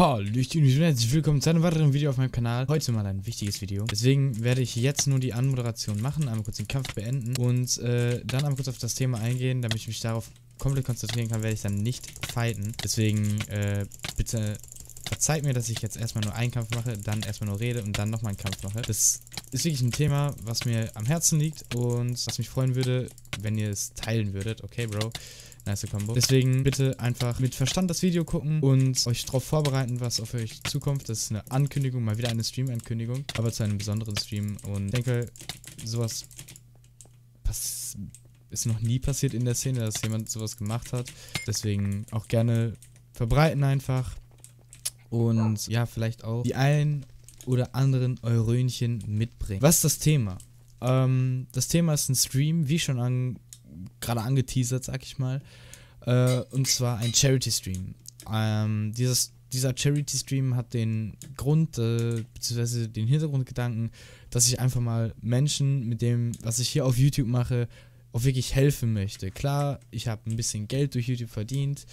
Hallöchen und herzlich willkommen zu einem weiteren Video auf meinem Kanal. Heute mal ein wichtiges Video. Deswegen werde ich jetzt nur die Anmoderation machen, einmal kurz den Kampf beenden und äh, dann einmal kurz auf das Thema eingehen, damit ich mich darauf komplett konzentrieren kann, werde ich dann nicht fighten. Deswegen äh, bitte verzeiht mir, dass ich jetzt erstmal nur einen Kampf mache, dann erstmal nur rede und dann nochmal einen Kampf mache. Das ist wirklich ein Thema, was mir am Herzen liegt und was mich freuen würde, wenn ihr es teilen würdet. Okay, Bro nice Combo. Deswegen bitte einfach mit Verstand das Video gucken und euch darauf vorbereiten, was auf euch zukommt. Das ist eine Ankündigung, mal wieder eine Stream-Ankündigung, aber zu einem besonderen Stream. Und ich denke, sowas ist noch nie passiert in der Szene, dass jemand sowas gemacht hat. Deswegen auch gerne verbreiten einfach. Und ja, vielleicht auch die einen oder anderen Eurönchen mitbringen. Was ist das Thema? Ähm, das Thema ist ein Stream, wie schon angekündigt gerade angeteasert, sag ich mal. Äh, und zwar ein Charity-Stream. Ähm, dieses, dieser Charity-Stream hat den Grund, äh, beziehungsweise den Hintergrundgedanken, dass ich einfach mal Menschen mit dem, was ich hier auf YouTube mache, auch wirklich helfen möchte. Klar, ich habe ein bisschen Geld durch YouTube verdient.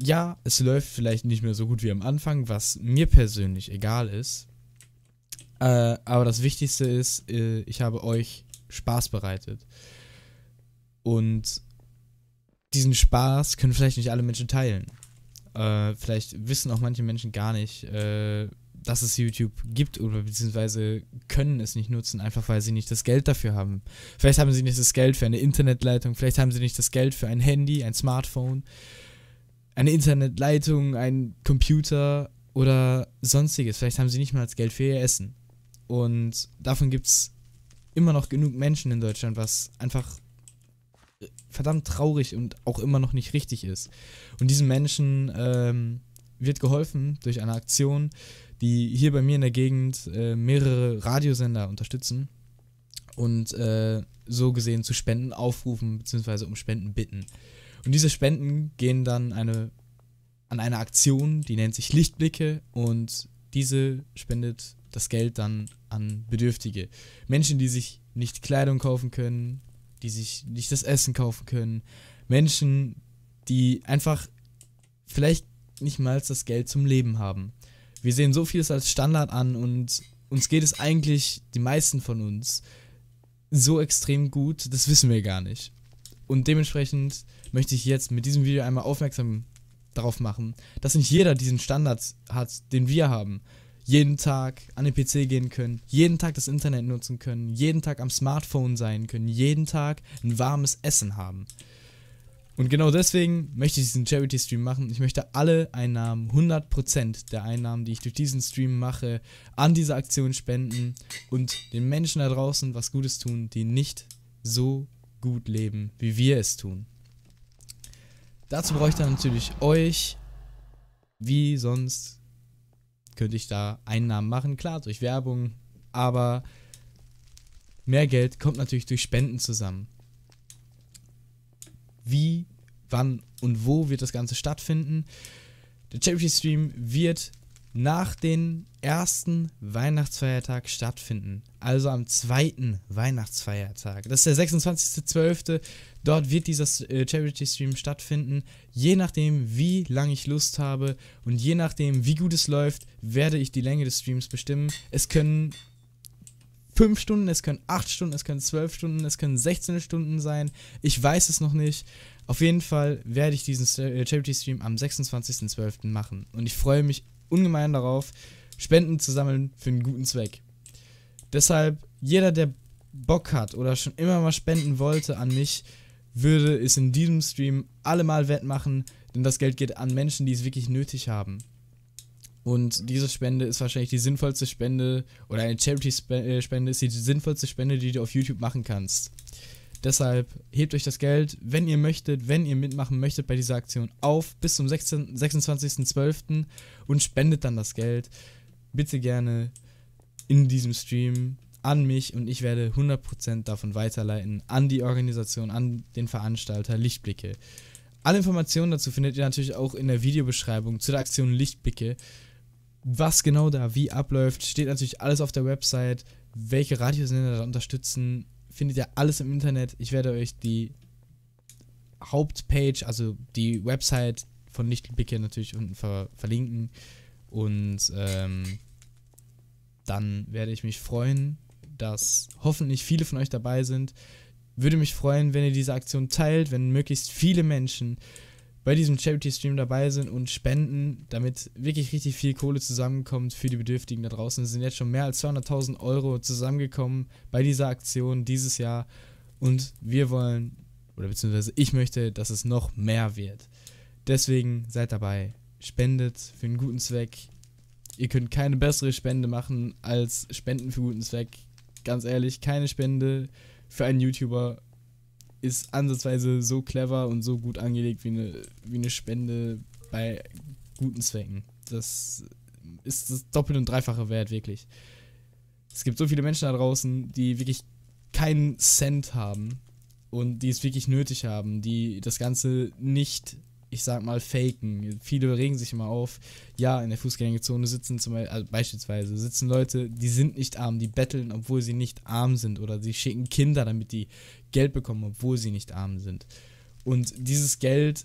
Ja, es läuft vielleicht nicht mehr so gut wie am Anfang, was mir persönlich egal ist. Äh, aber das Wichtigste ist, äh, ich habe euch Spaß bereitet. Und diesen Spaß können vielleicht nicht alle Menschen teilen. Äh, vielleicht wissen auch manche Menschen gar nicht, äh, dass es YouTube gibt oder beziehungsweise können es nicht nutzen, einfach weil sie nicht das Geld dafür haben. Vielleicht haben sie nicht das Geld für eine Internetleitung, vielleicht haben sie nicht das Geld für ein Handy, ein Smartphone, eine Internetleitung, einen Computer oder sonstiges. Vielleicht haben sie nicht mal das Geld für ihr Essen. Und davon gibt es immer noch genug Menschen in Deutschland, was einfach verdammt traurig und auch immer noch nicht richtig ist. Und diesen Menschen ähm, wird geholfen durch eine Aktion, die hier bei mir in der Gegend äh, mehrere Radiosender unterstützen und äh, so gesehen zu Spenden aufrufen bzw. um Spenden bitten. Und diese Spenden gehen dann eine, an eine Aktion, die nennt sich Lichtblicke und diese spendet das Geld dann an Bedürftige. Menschen, die sich nicht Kleidung kaufen können, die sich nicht das Essen kaufen können, Menschen, die einfach vielleicht nicht mal das Geld zum Leben haben. Wir sehen so vieles als Standard an und uns geht es eigentlich, die meisten von uns, so extrem gut, das wissen wir gar nicht. Und dementsprechend möchte ich jetzt mit diesem Video einmal aufmerksam darauf machen, dass nicht jeder diesen Standard hat, den wir haben jeden Tag an den PC gehen können, jeden Tag das Internet nutzen können, jeden Tag am Smartphone sein können, jeden Tag ein warmes Essen haben. Und genau deswegen möchte ich diesen Charity-Stream machen. Ich möchte alle Einnahmen, 100% der Einnahmen, die ich durch diesen Stream mache, an diese Aktion spenden und den Menschen da draußen was Gutes tun, die nicht so gut leben, wie wir es tun. Dazu bräuchte ich dann natürlich euch, wie sonst könnte ich da Einnahmen machen, klar, durch Werbung, aber mehr Geld kommt natürlich durch Spenden zusammen. Wie, wann und wo wird das Ganze stattfinden? Der Charity Stream wird nach dem ersten Weihnachtsfeiertag stattfinden. Also am zweiten Weihnachtsfeiertag. Das ist der 26.12. Dort wird dieser äh, Charity-Stream stattfinden. Je nachdem, wie lange ich Lust habe und je nachdem, wie gut es läuft, werde ich die Länge des Streams bestimmen. Es können 5 Stunden, es können 8 Stunden, es können 12 Stunden, es können 16 Stunden sein. Ich weiß es noch nicht. Auf jeden Fall werde ich diesen äh, Charity-Stream am 26.12. machen. Und ich freue mich ungemein darauf, Spenden zu sammeln für einen guten Zweck. Deshalb, jeder, der Bock hat oder schon immer mal spenden wollte an mich, würde es in diesem Stream allemal wettmachen, denn das Geld geht an Menschen, die es wirklich nötig haben. Und diese Spende ist wahrscheinlich die sinnvollste Spende oder eine Charity-Spende äh, ist die sinnvollste Spende, die du auf YouTube machen kannst. Deshalb hebt euch das Geld, wenn ihr möchtet, wenn ihr mitmachen möchtet bei dieser Aktion auf bis zum 26.12. und spendet dann das Geld. Bitte gerne in diesem Stream an mich und ich werde 100% davon weiterleiten an die Organisation, an den Veranstalter Lichtblicke. Alle Informationen dazu findet ihr natürlich auch in der Videobeschreibung zu der Aktion Lichtblicke. Was genau da wie abläuft, steht natürlich alles auf der Website, welche Radiosender da unterstützen, findet ihr alles im Internet. Ich werde euch die Hauptpage, also die Website von Lichtblick hier natürlich unten ver verlinken. Und ähm, dann werde ich mich freuen, dass hoffentlich viele von euch dabei sind. Würde mich freuen, wenn ihr diese Aktion teilt, wenn möglichst viele Menschen bei diesem Charity-Stream dabei sind und spenden, damit wirklich richtig viel Kohle zusammenkommt für die Bedürftigen da draußen. Es sind jetzt schon mehr als 200.000 Euro zusammengekommen bei dieser Aktion dieses Jahr und wir wollen, oder beziehungsweise ich möchte, dass es noch mehr wird. Deswegen seid dabei, spendet für einen guten Zweck. Ihr könnt keine bessere Spende machen als Spenden für guten Zweck. Ganz ehrlich, keine Spende für einen YouTuber ist ansatzweise so clever und so gut angelegt wie eine, wie eine Spende bei guten Zwecken. Das ist das doppelt und dreifache Wert, wirklich. Es gibt so viele Menschen da draußen, die wirklich keinen Cent haben und die es wirklich nötig haben, die das Ganze nicht ich sag mal, faken. Viele regen sich immer auf. Ja, in der Fußgängerzone sitzen zum Beispiel, also beispielsweise sitzen Leute, die sind nicht arm, die betteln, obwohl sie nicht arm sind. Oder sie schicken Kinder, damit die Geld bekommen, obwohl sie nicht arm sind. Und dieses Geld,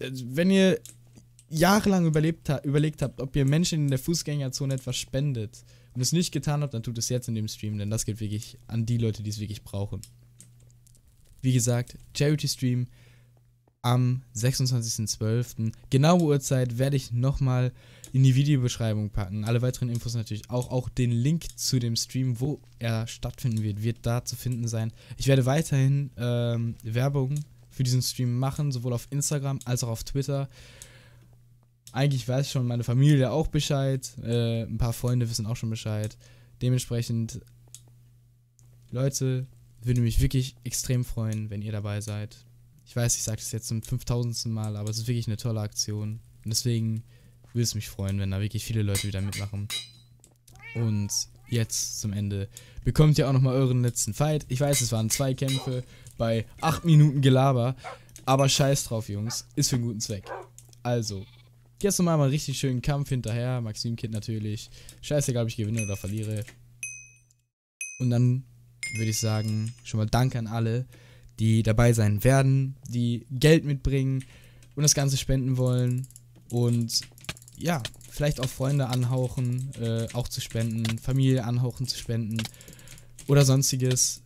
also wenn ihr jahrelang überlebt überlegt habt, ob ihr Menschen in der Fußgängerzone etwas spendet und es nicht getan habt, dann tut es jetzt in dem Stream, denn das geht wirklich an die Leute, die es wirklich brauchen. Wie gesagt, Charity Stream am 26.12. Genaue Uhrzeit werde ich nochmal in die Videobeschreibung packen. Alle weiteren Infos natürlich auch. Auch den Link zu dem Stream, wo er stattfinden wird, wird da zu finden sein. Ich werde weiterhin ähm, Werbung für diesen Stream machen, sowohl auf Instagram als auch auf Twitter. Eigentlich weiß schon meine Familie auch Bescheid. Äh, ein paar Freunde wissen auch schon Bescheid. Dementsprechend, Leute, würde mich wirklich extrem freuen, wenn ihr dabei seid. Ich weiß, ich sage das jetzt zum 5000. Mal, aber es ist wirklich eine tolle Aktion. Und deswegen würde es mich freuen, wenn da wirklich viele Leute wieder mitmachen. Und jetzt zum Ende bekommt ihr auch nochmal euren letzten Fight. Ich weiß, es waren zwei Kämpfe bei 8 Minuten Gelaber. Aber scheiß drauf, Jungs. Ist für einen guten Zweck. Also, jetzt nochmal einen richtig schönen Kampf hinterher. Maxim Kid natürlich. Scheißegal, ob ich gewinne oder verliere. Und dann würde ich sagen, schon mal Dank an alle die dabei sein werden, die Geld mitbringen und das Ganze spenden wollen. Und ja, vielleicht auch Freunde anhauchen, äh, auch zu spenden, Familie anhauchen zu spenden oder sonstiges.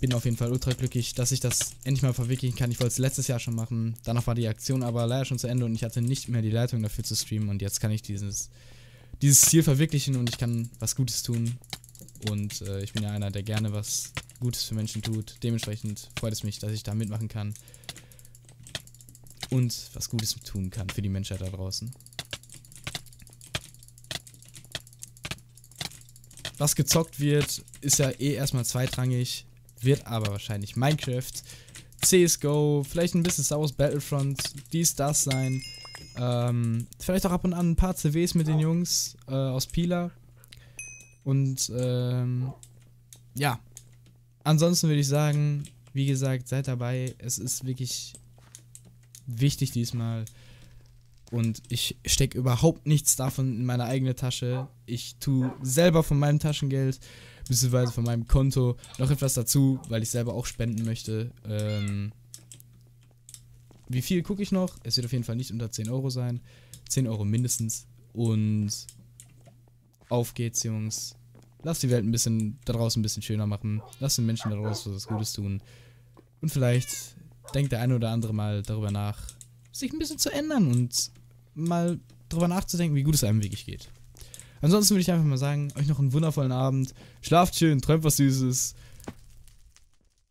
Bin auf jeden Fall ultra glücklich, dass ich das endlich mal verwirklichen kann. Ich wollte es letztes Jahr schon machen. Danach war die Aktion aber leider schon zu Ende und ich hatte nicht mehr die Leitung dafür zu streamen. Und jetzt kann ich dieses, dieses Ziel verwirklichen und ich kann was Gutes tun. Und äh, ich bin ja einer, der gerne was Gutes für Menschen tut. Dementsprechend freut es mich, dass ich da mitmachen kann und was Gutes tun kann für die Menschheit da draußen. Was gezockt wird, ist ja eh erstmal zweitrangig, wird aber wahrscheinlich Minecraft, CSGO, vielleicht ein bisschen Star Wars Battlefront, dies, das sein. Ähm, vielleicht auch ab und an ein paar CWs mit den Jungs äh, aus Pila. Und ähm, ja, ansonsten würde ich sagen, wie gesagt, seid dabei. Es ist wirklich wichtig diesmal. Und ich stecke überhaupt nichts davon in meine eigene Tasche. Ich tue selber von meinem Taschengeld, beziehungsweise von meinem Konto, noch etwas dazu, weil ich selber auch spenden möchte. Ähm, wie viel gucke ich noch? Es wird auf jeden Fall nicht unter 10 Euro sein. 10 Euro mindestens. Und auf geht's, Jungs. Lass die Welt ein bisschen daraus ein bisschen schöner machen. Lass den Menschen daraus was Gutes tun. Und vielleicht denkt der eine oder andere mal darüber nach, sich ein bisschen zu ändern und mal darüber nachzudenken, wie gut es einem wirklich geht. Ansonsten würde ich einfach mal sagen, euch noch einen wundervollen Abend. Schlaft schön, träumt was Süßes.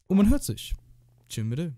Und man hört sich. Tschüss bitte.